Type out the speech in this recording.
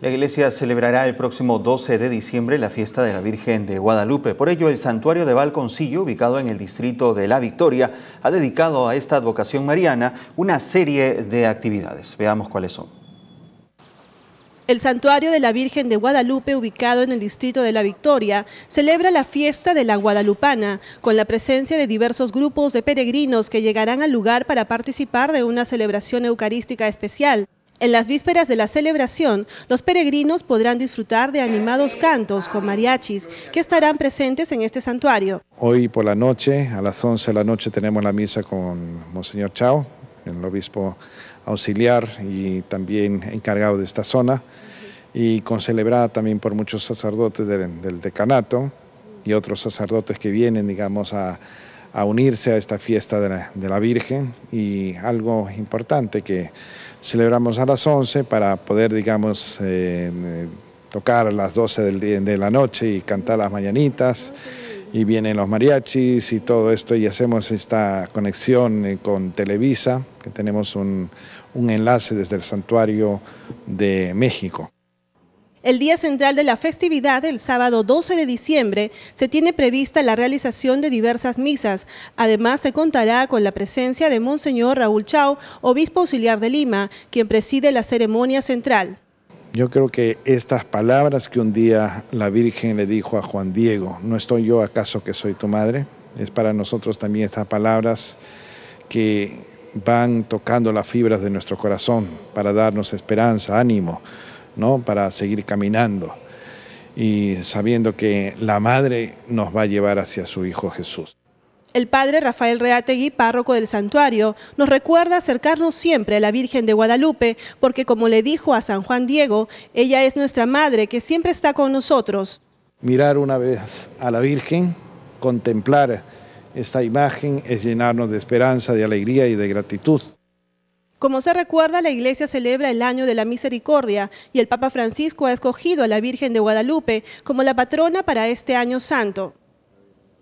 La iglesia celebrará el próximo 12 de diciembre la fiesta de la Virgen de Guadalupe. Por ello, el santuario de Balconcillo, ubicado en el distrito de La Victoria, ha dedicado a esta advocación mariana una serie de actividades. Veamos cuáles son. El santuario de la Virgen de Guadalupe, ubicado en el distrito de La Victoria, celebra la fiesta de la Guadalupana, con la presencia de diversos grupos de peregrinos que llegarán al lugar para participar de una celebración eucarística especial. En las vísperas de la celebración, los peregrinos podrán disfrutar de animados cantos con mariachis que estarán presentes en este santuario. Hoy por la noche, a las 11 de la noche, tenemos la misa con Monseñor Chao, el obispo auxiliar y también encargado de esta zona, y con celebrada también por muchos sacerdotes del, del decanato y otros sacerdotes que vienen, digamos, a a unirse a esta fiesta de la, Virgen y algo importante que celebramos a las 11 para poder, digamos, eh, tocar a las 12 de la noche y cantar las mañanitas y vienen los mariachis y todo esto y hacemos esta conexión eh, con Televisa, que tenemos un enlace desde el santuario de México. El día central de la festividad, el sábado 12 de diciembre, se tiene prevista la realización de diversas misas. Además, se contará con la presencia de Monseñor Raúl Chao, obispo auxiliar de Lima, quien preside la ceremonia central. Yo creo que estas palabras que un día la Virgen le dijo a Juan Diego, ¿no estoy yo acaso que soy tu madre? Es para nosotros también estas palabras que van tocando las fibras de nuestro corazón para darnos esperanza, ánimo, para seguir caminando y sabiendo que la madre nos va a llevar hacia su Hijo Jesús. El padre Rafael Reategui, párroco del santuario, nos recuerda acercarnos siempre a la Virgen de Guadalupe, porque como le dijo a San Juan Diego, ella es nuestra madre que siempre está con nosotros. Mirar una vez a la Virgen, contemplar esta imagen es llenarnos de esperanza, de alegría y de gratitud. Como se recuerda, la Iglesia celebra el Año de la Misericordia y el Papa Francisco ha escogido a la Virgen de Guadalupe como la patrona para este año santo.